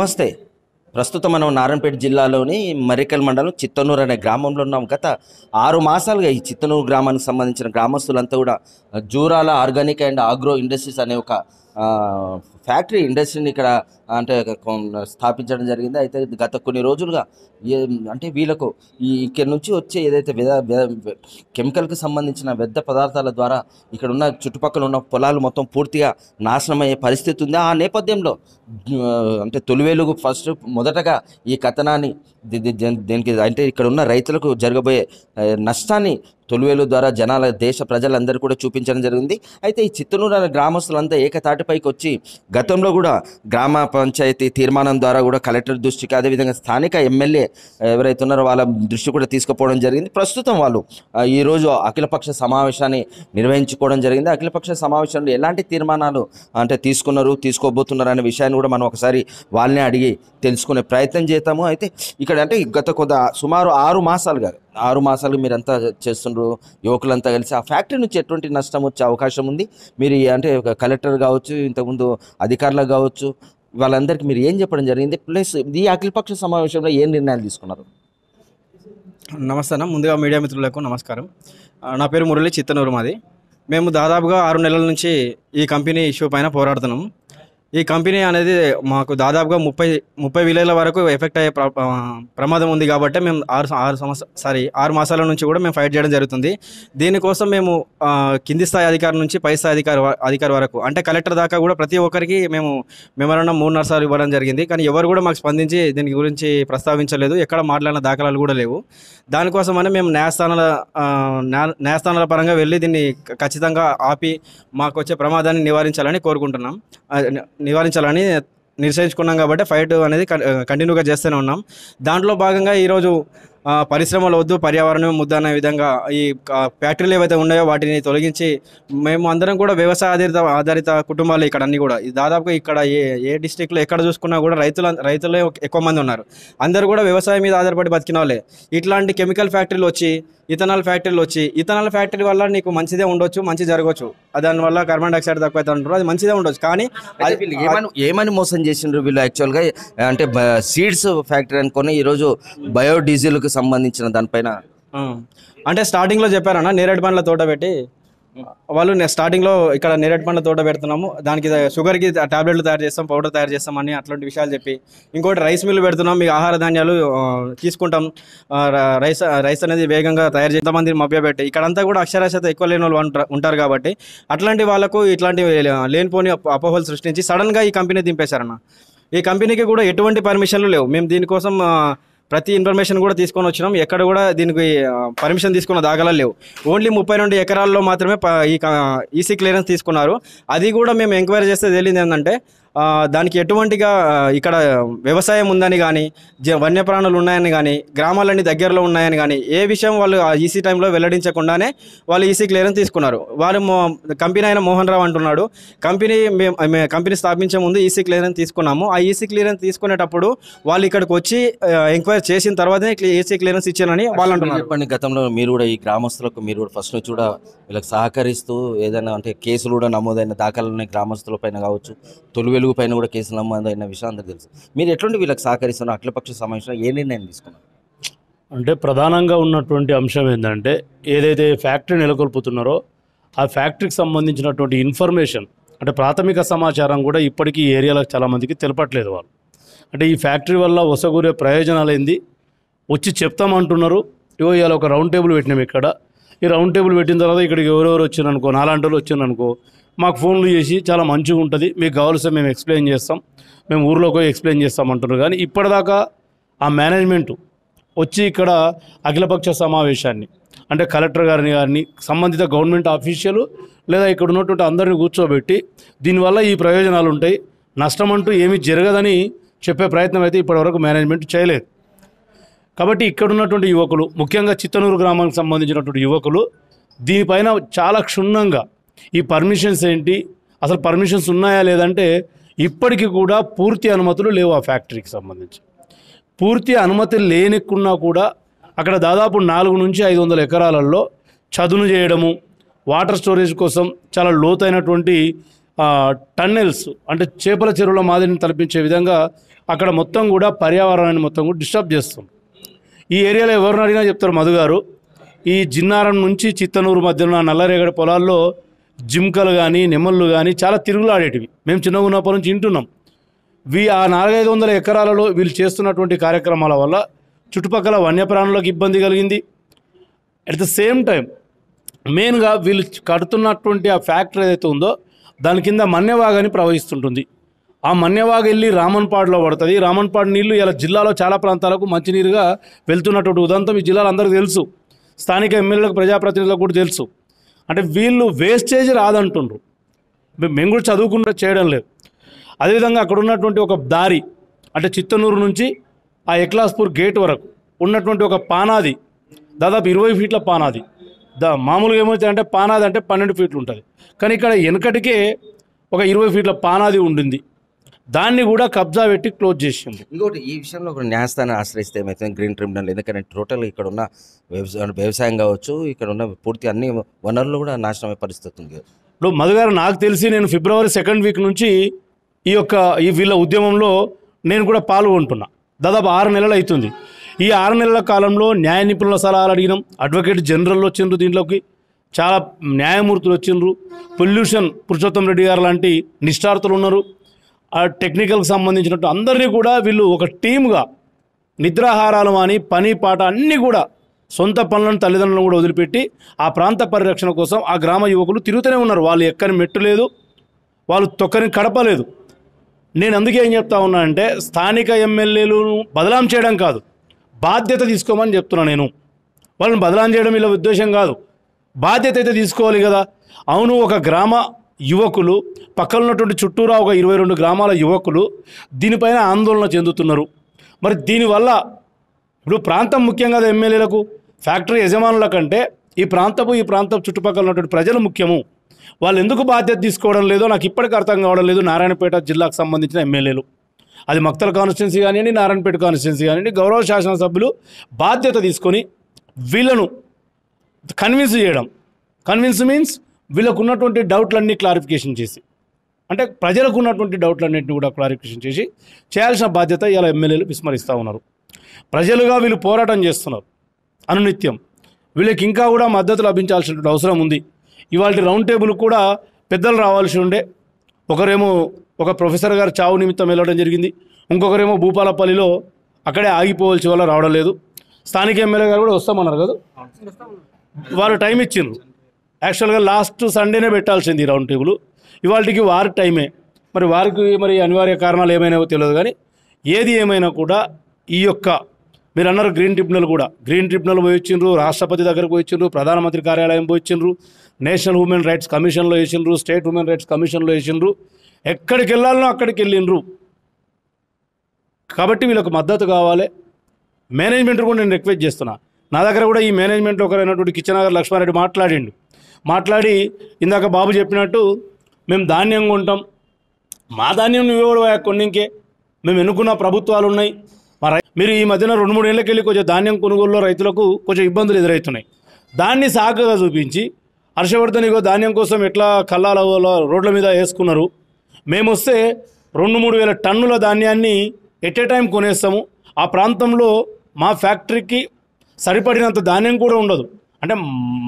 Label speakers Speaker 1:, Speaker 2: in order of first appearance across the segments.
Speaker 1: నమస్తే ప్రస్తుతం మనం నారాయణపేట జిల్లాలోని మరికల్ మండలం చిత్తనూరు అనే గ్రామంలో ఉన్నాం గత ఆరు మాసాలుగా ఈ చిత్తనూరు గ్రామానికి సంబంధించిన గ్రామస్తులంతా కూడా Jurala organic and agro industries అనే ఒక ఫ్యాక్టరీ ఇండస్ట్రీని ఇక్కడ అంటే స్థాపించడం జరిగింది అయితే గత కొన్ని రోజులుగా అంటే వీళ్ళకు ఈ ఇక్కడ నుంచి వచ్చే ఏదైతే వ్యద కెమికల్కి సంబంధించిన వ్యర్థ పదార్థాల ద్వారా ఇక్కడ ఉన్న చుట్టుపక్కల ఉన్న పొలాలు మొత్తం పూర్తిగా నాశనం అయ్యే పరిస్థితి ఉంది ఆ నేపథ్యంలో అంటే తొలివేలుగు ఫస్ట్ మొదటగా ఈ కథనాన్ని దీనికి అంటే ఇక్కడ ఉన్న రైతులకు జరగబోయే నష్టాన్ని తొలివేలు ద్వారా జనాల దేశ ప్రజలందరూ కూడా చూపించడం జరిగింది అయితే ఈ చిత్తనూరు అనే గ్రామస్తులంతా ఏకతాటిపైకి వచ్చి గతంలో కూడా గ్రామ పంచాయతీ తీర్మానం ద్వారా కూడా కలెక్టర్ దృష్టికి అదేవిధంగా స్థానిక ఎమ్మెల్యే ఎవరైతే ఉన్నారో వాళ్ళ దృష్టి కూడా తీసుకుపోవడం జరిగింది ప్రస్తుతం వాళ్ళు ఈరోజు అఖిలపక్ష సమావేశాన్ని నిర్వహించుకోవడం జరిగింది అఖిలపక్ష సమావేశంలో ఎలాంటి తీర్మానాలు అంటే తీసుకున్నారు తీసుకోబోతున్నారు అనే విషయాన్ని కూడా మనం ఒకసారి వాళ్ళనే అడిగి తెలుసుకునే ప్రయత్నం చేస్తాము అయితే ఇక్కడ అంటే గత కొద్ది సుమారు ఆరు మాసాలుగా ఆరు మాసాలు మీరంతా చేస్తుండ్రు యువకులంతా కలిసి ఆ ఫ్యాక్టరీ నుంచి ఎటువంటి నష్టం వచ్చే అవకాశం ఉంది మీరు అంటే కలెక్టర్ కావచ్చు ఇంతకుముందు అధికారులకు కావచ్చు వాళ్ళందరికీ మీరు ఏం చెప్పడం జరిగింది ప్లస్ ఈ అఖిలపక్ష సమావేశంలో ఏం నిర్ణయాలు తీసుకున్నారు
Speaker 2: నమస్కారం ముందుగా మీడియా మిత్రులకు నమస్కారం నా పేరు మురళి చిత్తనూరు మాది మేము దాదాపుగా ఆరు నెలల నుంచి ఈ కంపెనీ ఇష్యూ పైన పోరాడుతున్నాము ఈ కంపెనీ అనేది మాకు దాదాపుగా ముప్పై ముప్పై విలేల వరకు ఎఫెక్ట్ అయ్యే ప్రమాదం ఉంది కాబట్టి మేము ఆరు ఆరు సంవత్సరం సారీ ఆరు మాసాల నుంచి కూడా మేము ఫైట్ చేయడం జరుగుతుంది దీనికోసం మేము కింది స్థాయి అధికారి నుంచి పై స్థాయి అధికారి అధికారి వరకు అంటే కలెక్టర్ దాకా కూడా ప్రతి ఒక్కరికి మేము మెమరాండం మూడున్నర సార్లు ఇవ్వడం జరిగింది కానీ ఎవరు కూడా మాకు స్పందించి దీని గురించి ప్రస్తావించలేదు ఎక్కడ మాట్లాడిన దాఖలాలు కూడా లేవు దానికోసం అని మేము న్యాయస్థానాల న్యాయస్థానాల పరంగా వెళ్ళి దీన్ని ఖచ్చితంగా ఆపి మాకు వచ్చే ప్రమాదాన్ని నివారించాలని కోరుకుంటున్నాం నివారించాలని నిశ్చయించుకున్నాం కాబట్టి ఫైట్ అనేది కంటిన్యూగా చేస్తూనే ఉన్నాం దాంట్లో భాగంగా ఈరోజు పరిశ్రమలు వద్దు పర్యావరణం ముద్ద అనే విధంగా ఈ ఫ్యాక్టరీలు ఏవైతే ఉన్నాయో వాటిని తొలగించి మేము అందరం కూడా వ్యవసాయ ఆధారిత ఆధారిత కుటుంబాలు ఇక్కడ అన్ని కూడా దాదాపుగా ఇక్కడ ఏ ఏ డిస్టిక్లో ఎక్కడ చూసుకున్నా కూడా రైతులు రైతులే ఎక్కువ మంది ఉన్నారు అందరూ కూడా వ్యవసాయం మీద ఆధారపడి బతికిన ఇట్లాంటి కెమికల్ ఫ్యాక్టరీలు వచ్చి ఇథనాల్ ఫ్యాక్టరీలు వచ్చి ఇథనాల్ ఫ్యాక్టరీ వల్ల నీకు మంచిదే ఉండొచ్చు మంచి జరగవచ్చు దానివల్ల కార్బన్ డైఆక్సైడ్ తక్కువ అవుతుంటారు అది మంచిదే ఉండొచ్చు కానీ
Speaker 1: ఏమని మోసం చేసిండ్రు వీళ్ళు యాక్చువల్గా అంటే సీడ్స్ ఫ్యాక్టరీ అనుకొని ఈరోజు బయోడీజిల్కి సంబంధించిన దానిపైన అంటే స్టార్టింగ్ లో చెప్పారన్నా నేరేడు పండ్ల తోట పెట్టి
Speaker 2: వాళ్ళు స్టార్టింగ్ లో ఇక్కడ నేరేడు పండ్ల తోట పెడుతున్నాము దానికి షుగర్ కి టాబ్లెట్లు తయారు చేస్తాం పౌడర్ తయారు చేస్తాం అని అట్లాంటి విషయాలు చెప్పి ఇంకోటి రైస్ మిల్ పెడుతున్నాం మీకు ఆహార ధాన్యాలు తీసుకుంటాం రైస్ రైస్ అనేది వేగంగా తయారు చేసే మంది మభ్యపెట్టి ఇక్కడంతా కూడా అక్షరాస్యత ఎక్కువ లేని వాళ్ళు ఉంటారు కాబట్టి అట్లాంటి వాళ్ళకు ఇట్లాంటి లేనిపోని అపోహలు సృష్టించి సడన్ గా ఈ కంపెనీ దింపేశారన్న ఈ కంపెనీకి కూడా ఎటువంటి పర్మిషన్లు లేవు మేము దీనికోసం ప్రతి ఇన్ఫర్మేషన్ కూడా తీసుకొని వచ్చినాం ఎక్కడ కూడా దీనికి పర్మిషన్ తీసుకున్న దాఖలా లేవు ఓన్లీ ముప్పై రెండు ఎకరాల్లో మాత్రమే ఈసీ క్లియరెన్స్ తీసుకున్నారు అది కూడా మేము ఎంక్వైరీ చేస్తే తెలియదు ఏంటంటే దానికి ఎటువంటిగా ఇక్కడ వ్యవసాయం ఉందని కానీ జ వన్యప్రాణులు ఉన్నాయని కానీ గ్రామాలన్నీ దగ్గరలో ఉన్నాయని కానీ ఏ విషయం వాళ్ళు ఆ ఈసీ టైంలో వెల్లడించకుండానే వాళ్ళు ఈసీ క్లియరెన్స్ తీసుకున్నారు వారు కంపెనీ అయిన మోహన్ రావు అంటున్నాడు కంపెనీ మేము కంపెనీ స్థాపించే ముందు ఈసీ క్లియరెన్స్ తీసుకున్నాము ఆ ఈసీ క్లియరెన్స్ తీసుకునేటప్పుడు వాళ్ళు ఇక్కడికి వచ్చి ఎంక్వైరీ చేసిన తర్వాతనే ఈసీ క్లియరెన్స్ ఇచ్చారని
Speaker 1: వాళ్ళు అంటున్నారు చెప్పండి గతంలో మీరు కూడా ఈ గ్రామస్తులకు మీరు కూడా ఫస్ట్ నుంచి కూడా వీళ్ళకి సహకరిస్తూ ఏదైనా అంటే కేసులు కూడా నమోదైన దాఖలు ఉన్నాయి గ్రామస్తుల పైన కావచ్చు తొలి తెలుగు పైన కూడా కేసు అయిన విషయం అందరికీ తెలుసు మీరు ఎటువంటి వీళ్ళకి సహకరిస్తున్నారు అఖిలపక్ష సమావేశంలో ఏ నిర్ణయం తీసుకున్నారు
Speaker 3: అంటే ప్రధానంగా ఉన్నటువంటి అంశం ఏంటంటే ఏదైతే ఫ్యాక్టరీ నెలకొల్పుతున్నారో ఆ ఫ్యాక్టరీకి సంబంధించినటువంటి ఇన్ఫర్మేషన్ అంటే ప్రాథమిక సమాచారం కూడా ఇప్పటికీ ఏరియాలో చాలామందికి తెలపట్లేదు వాళ్ళు అంటే ఈ ఫ్యాక్టరీ వల్ల వసగూరే ప్రయోజనాలు ఏంది వచ్చి చెప్తామంటున్నారు ఇగో ఇవాళ ఒక రౌండ్ టేబుల్ పెట్టినాం ఇక్కడ ఈ రౌండ్ టేబుల్ పెట్టిన తర్వాత ఇక్కడికి ఎవరెవరు వచ్చారనుకో నాలుగు వాళ్ళు వచ్చారనుకో మాకు ఫోన్లు చేసి చాలా మంచిగా ఉంటుంది మీకు కావాల్సిన మేము ఎక్స్ప్లెయిన్ చేస్తాం మేము ఊర్లోకి పోయి ఎక్స్ప్లెయిన్ చేస్తాం అంటున్నారు కానీ ఇప్పటిదాకా ఆ మేనేజ్మెంటు వచ్చి ఇక్కడ అఖిలపక్ష సమావేశాన్ని అంటే కలెక్టర్ గారిని గారిని సంబంధిత గవర్నమెంట్ ఆఫీషియలు లేదా ఇక్కడ ఉన్నటువంటి అందరిని కూర్చోబెట్టి దీనివల్ల ఈ ప్రయోజనాలు ఉంటాయి నష్టం అంటూ ఏమీ జరగదని చెప్పే ప్రయత్నం అయితే ఇప్పటివరకు మేనేజ్మెంట్ చేయలేదు కాబట్టి ఇక్కడ ఉన్నటువంటి యువకులు ముఖ్యంగా చిత్తనూరు గ్రామానికి సంబంధించినటువంటి యువకులు దీనిపైన చాలా క్షుణ్ణంగా ఈ పర్మిషన్స్ ఏంటి అసలు పర్మిషన్స్ ఉన్నాయా లేదంటే ఇప్పటికీ కూడా పూర్తి అనుమతులు లేవు ఆ ఫ్యాక్టరీకి సంబంధించి పూర్తి అనుమతి లేనికున్నా కూడా అక్కడ దాదాపు నాలుగు నుంచి ఐదు వందల ఎకరాలలో చదును చేయడము వాటర్ స్టోరేజ్ కోసం చాలా లోతైనటువంటి టన్నెల్స్ అంటే చేపల చెరువుల మాదిరిని తలపించే విధంగా అక్కడ మొత్తం కూడా పర్యావరణాన్ని మొత్తం కూడా డిస్టర్బ్ చేస్తాం ఈ ఏరియాలో ఎవరిని అడిగినా చెప్తారు మధుగారు ఈ జిన్నారం నుంచి చిత్తనూరు మధ్యలో నల్లరేగడి పొలాల్లో జింకలు కానీ నెమళ్ళు కానీ చాలా తిరుగులాడేటివి మేము చిన్నగా ఉన్నప్పటి నుంచి వింటున్నాం వీ ఆ నాలుగైదు వందల ఎకరాలలో వీళ్ళు చేస్తున్నటువంటి కార్యక్రమాల వల్ల చుట్టుపక్కల వన్యప్రాణులకు ఇబ్బంది కలిగింది అట్ ద సేమ్ టైం మెయిన్గా వీళ్ళు కడుతున్నటువంటి ఆ ఫ్యాక్టరీ ఏదైతే ఉందో దాని కింద మన్యవాగని ప్రవహిస్తుంటుంది ఆ మన్యవాగ వెళ్ళి రామన్పాడులో పడుతుంది రామన్పాడు నీళ్లు ఇలా జిల్లాలో చాలా ప్రాంతాలకు మంచినీరుగా వెళ్తున్నటువంటి ఉదంతం ఈ జిల్లాలో అందరికీ తెలుసు స్థానిక ఎమ్మెల్యేలకు ప్రజాప్రతినిధులకు కూడా తెలుసు అంటే వీళ్ళు వేస్టేజ్ రాదంటుండ్రు మేము కూడా చదువుకుండా చేయడం లేదు అదేవిధంగా అక్కడ ఉన్నటువంటి ఒక దారి అంటే చిత్తనూరు నుంచి ఆ ఎక్లాస్పూర్ గేట్ వరకు ఉన్నటువంటి ఒక పానాది దాదాపు ఇరవై ఫీట్ల పానాది దా మామూలుగా ఏమవుతుంది అంటే పానాది అంటే పన్నెండు ఫీట్లు ఉంటుంది కానీ ఇక్కడ వెనకటికే ఒక ఇరవై ఫీట్ల పానాది ఉండింది దాన్ని కూడా కబ్జా పెట్టి క్లోజ్ చేసింది
Speaker 1: ఇంకోటి ఈ విషయంలో కూడా న్యాయస్థానం ఆశ్రయిస్తే ఏమైతే గ్రీన్ ట్రిబ్యునల్ ఎందుకంటే టోటల్ ఇక్కడ ఉన్న వ్యవసాయం కావచ్చు ఇక్కడ ఉన్న పూర్తి అన్ని వనరులు కూడా
Speaker 3: నాశనమే పరిస్థితి ఉంది ఇప్పుడు మధుగారు నాకు తెలిసి నేను ఫిబ్రవరి సెకండ్ వీక్ నుంచి ఈ యొక్క ఈ వీళ్ళ ఉద్యమంలో నేను కూడా పాల్గొంటున్నా దాదాపు ఆరు నెలలు అవుతుంది ఈ ఆరు నెలల కాలంలో న్యాయ నిపుణుల సలహాలు అడిగినాం అడ్వకేట్ జనరల్ వచ్చిండ్రు దీంట్లోకి చాలా న్యాయమూర్తులు వచ్చిండ్రు పొల్యూషన్ పురుషోత్తం రెడ్డి గారు లాంటి నిష్ఠార్థులు ఉన్నారు ఆ టెక్నికల్కి సంబంధించినట్టు అందరినీ కూడా వీళ్ళు ఒక టీమ్గా నిద్రాహారాలు అని పని పాట అన్నీ కూడా సొంత పనులను తల్లిదండ్రులను కూడా వదిలిపెట్టి ఆ ప్రాంత పరిరక్షణ కోసం ఆ గ్రామ యువకులు తిరుగుతూనే ఉన్నారు వాళ్ళు ఎక్కని మెట్టు లేదు వాళ్ళు తొక్కని కడపలేదు నేను అందుకే ఏం చెప్తా ఉన్నా అంటే స్థానిక ఎమ్మెల్యేలు బదలాం చేయడం కాదు బాధ్యత తీసుకోమని చెప్తున్నా నేను వాళ్ళని బదలాం చేయడం ఇలా ఉద్దేశం కాదు బాధ్యత అయితే తీసుకోవాలి కదా అవును ఒక గ్రామ యువకులు పక్కన ఉన్నటువంటి చుట్టూరా ఒక ఇరవై రెండు గ్రామాల యువకులు దీనిపైన ఆందోళన చెందుతున్నారు మరి దీనివల్ల ఇప్పుడు ప్రాంతం ముఖ్యంగా ఎమ్మెల్యేలకు ఫ్యాక్టరీ యజమానుల కంటే ఈ ప్రాంతపు ఈ ప్రాంతం చుట్టుపక్కల ఉన్నటువంటి ప్రజలు ముఖ్యము వాళ్ళు ఎందుకు బాధ్యత తీసుకోవడం లేదో నాకు ఇప్పటికీ అర్థం కావడం లేదు నారాయణపేట జిల్లాకు సంబంధించిన ఎమ్మెల్యేలు అది మక్తల కాన్స్టిట్యున్సీ కానివ్వండి నారాయణపేట కాన్స్టిట్యున్సీ కానివ్వండి గౌరవ శాసనసభ్యులు బాధ్యత తీసుకొని వీళ్ళను కన్విన్స్ చేయడం కన్విన్స్ మీన్స్ వీళ్ళకు ఉన్నటువంటి డౌట్లన్నీ క్లారిఫికేషన్ చేసి అంటే ప్రజలకు ఉన్నటువంటి డౌట్లన్నింటినీ కూడా క్లారిఫికేషన్ చేసి చేయాల్సిన బాధ్యత ఇలా ఎమ్మెల్యేలు విస్మరిస్తూ ఉన్నారు ప్రజలుగా వీళ్ళు పోరాటం చేస్తున్నారు అనునిత్యం వీళ్ళకి ఇంకా కూడా మద్దతు లభించాల్సినటువంటి అవసరం ఉంది ఇవాళ రౌండ్ టేబుల్ కూడా పెద్దలు రావాల్సి ఉండే ఒకరేమో ఒక ప్రొఫెసర్ గారు చావు నిమిత్తం వెళ్ళడం జరిగింది ఇంకొకరేమో భూపాలపల్లిలో అక్కడే ఆగిపోవాల్సి వల్ల రావడం లేదు స్థానిక ఎమ్మెల్యే గారు కూడా వస్తామన్నారు కదా వారు టైం ఇచ్చిండ్రు యాక్చువల్గా లాస్ట్ సండేనే పెట్టాల్సింది రౌండ్ టేబుల్ ఇవాళకి వార్ టైమే మరి వారికి మరి అనివార్య కారణాలు ఏమైనా తెలియదు కానీ ఏది ఏమైనా కూడా ఈ యొక్క మీరు అన్నారు గ్రీన్ ట్రిబ్యునల్ కూడా గ్రీన్ ట్రిబ్యునల్ పోయి వచ్చిండ్రు రాష్ట్రపతి దగ్గరకు పోయి వచ్చిండ్రు ప్రధానమంత్రి కార్యాలయం పోయి వచ్చిండ్రు నేషనల్ ఉమెన్ రైట్స్ కమిషన్లో వేసిండ్రు స్టేట్ ఉమెన్ రైట్స్ కమిషన్లో వేసిండ్రు ఎక్కడికి వెళ్ళాలనో అక్కడికి వెళ్ళిండ్రు కాబట్టి వీళ్ళకు మద్దతు కావాలి మేనేజ్మెంట్ కూడా నేను రిక్వెస్ట్ చేస్తున్నా నా దగ్గర కూడా ఈ మేనేజ్మెంట్ ఒకరైనటువంటి కిచెన్ నగర్ లక్ష్మారెడ్డి మాట్లాడిండు మాట్లాడి ఇందాక బాబు చెప్పినట్టు మేము ధాన్యం కొంటాం మా ధాన్యం నువ్వెవడవా కొన్నింకే మేము ఎన్నుకున్న ప్రభుత్వాలు ఉన్నాయి మా మీరు ఈ మధ్యన రెండు మూడు ఏళ్ళకెళ్ళి కొంచెం ధాన్యం కొనుగోలులో రైతులకు కొంచెం ఇబ్బందులు ఎదురవుతున్నాయి దాన్ని సాకగా చూపించి హర్షవర్ధన్ ఇగో ధాన్యం కోసం ఎట్లా కల్లాల రోడ్ల మీద వేసుకున్నారు మేము వస్తే రెండు మూడు వేల టన్నుల ధాన్యాన్ని ఎట్ ఏ టైం కొనేస్తాము ఆ ప్రాంతంలో మా ఫ్యాక్టరీకి సరిపడినంత ధాన్యం కూడా ఉండదు అంటే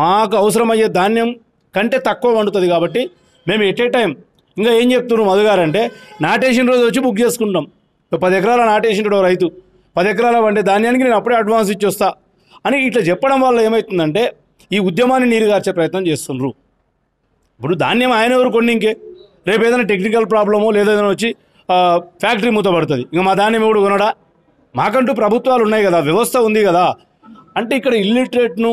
Speaker 3: మాకు అవసరమయ్యే ధాన్యం కంటే తక్కువ వండుతుంది కాబట్టి మేము ఎట్ ఏ టైం ఇంకా ఏం చెప్తున్నాం మధుగారు అంటే నాటేసిన రోజు వచ్చి బుక్ చేసుకుంటాం పది ఎకరాల నాటేసినాడు రైతు పది ఎకరాల వండే ధాన్యానికి నేను అప్పుడే అడ్వాన్స్ ఇచ్చొస్తా అని ఇట్లా చెప్పడం వల్ల ఏమవుతుందంటే ఈ ఉద్యమాన్ని నీరుగార్చే ప్రయత్నం చేస్తున్నారు ఇప్పుడు ధాన్యం ఆయన ఎవరు కొన్ని ఇంకే రేపు ఏదైనా టెక్నికల్ ప్రాబ్లమో లేదా ఏదైనా వచ్చి ఫ్యాక్టరీ మూతపడుతుంది ఇంకా మా ధాన్యం ఎవడు కొనడా మాకంటూ ప్రభుత్వాలు ఉన్నాయి కదా వ్యవస్థ ఉంది కదా అంటే ఇక్కడ ఇల్లిటరేట్ను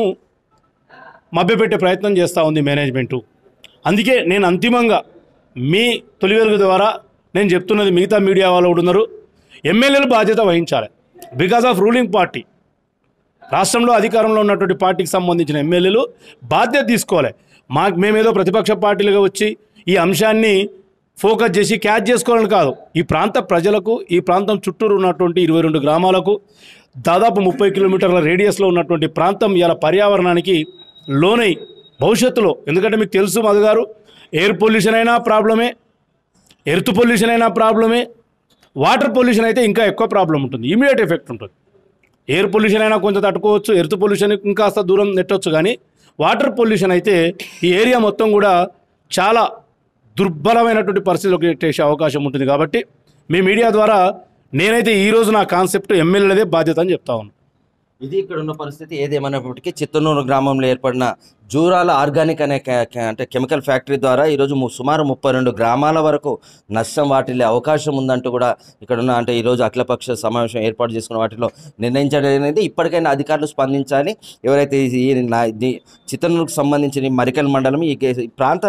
Speaker 3: మభ్యపెట్టే ప్రయత్నం చేస్తూ ఉంది మేనేజ్మెంటు అందుకే నేను అంతిమంగా మీ తొలి వెలుగు ద్వారా నేను చెప్తున్నది మిగతా మీడియా వాళ్ళు ఉన్నారు ఎమ్మెల్యేలు బాధ్యత వహించాలి బికాస్ ఆఫ్ రూలింగ్ పార్టీ రాష్ట్రంలో అధికారంలో ఉన్నటువంటి పార్టీకి సంబంధించిన ఎమ్మెల్యేలు బాధ్యత తీసుకోవాలి మా మేమేదో ప్రతిపక్ష పార్టీలుగా వచ్చి ఈ అంశాన్ని ఫోకస్ చేసి క్యాచ్ చేసుకోవాలని కాదు ఈ ప్రాంత ప్రజలకు ఈ ప్రాంతం చుట్టూరు ఉన్నటువంటి ఇరవై రెండు గ్రామాలకు దాదాపు ముప్పై కిలోమీటర్ల రేడియస్లో ఉన్నటువంటి ప్రాంతం ఇలా పర్యావరణానికి లోనై భవిష్యత్తులో ఎందుకంటే మీకు తెలుసు మధుగారు ఎయిర్ పొల్యూషన్ అయినా ప్రాబ్లమే ఎర్త్ పొల్యూషన్ అయినా ప్రాబ్లమే వాటర్ పొల్యూషన్ అయితే ఇంకా ఎక్కువ ప్రాబ్లం ఉంటుంది ఇమీడియట్ ఎఫెక్ట్ ఉంటుంది ఎయిర్ పొల్యూషన్ అయినా కొంచెం తట్టుకోవచ్చు ఎర్త్ పొల్యూషన్ అస్త దూరం నెట్టవచ్చు కానీ వాటర్ పొల్యూషన్ అయితే ఈ ఏరియా మొత్తం కూడా చాలా దుర్బలమైనటువంటి పరిస్థితిలోకి ఎట్టేసే అవకాశం ఉంటుంది కాబట్టి మీ మీడియా ద్వారా నేనైతే ఈరోజు నా కాన్సెప్ట్ ఎమ్మెల్యేదే బాధ్యత అని చెప్తా ఉన్నాను
Speaker 1: ఇది ఇక్కడ ఉన్న పరిస్థితి ఏదేమైనప్పటికీ చిత్తనూరు గ్రామంలో ఏర్పడిన జూరాల ఆర్గానిక్ అనే అంటే కెమికల్ ఫ్యాక్టరీ ద్వారా ఈరోజు సుమారు ముప్పై రెండు గ్రామాల వరకు నష్టం వాటిల్లే అవకాశం ఉందంటూ కూడా ఇక్కడున్న అంటే ఈరోజు అఖిలపక్ష సమావేశం ఏర్పాటు చేసుకున్న వాటిలో నిర్ణయించడం ఇప్పటికైనా అధికారులు స్పందించాలి ఎవరైతే ఈ చిత్తనూరుకు సంబంధించిన మరికల్ మండలం ఈ ప్రాంత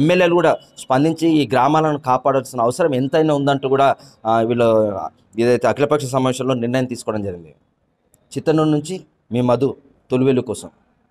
Speaker 1: ఎమ్మెల్యేలు కూడా స్పందించి ఈ గ్రామాలను కాపాడాల్సిన అవసరం ఎంతైనా ఉందంటూ కూడా వీళ్ళు ఏదైతే అఖిలపక్ష సమావేశంలో నిర్ణయం తీసుకోవడం జరిగింది చిత్తనూరు నుంచి మీ మధు తొలివేలు కోసం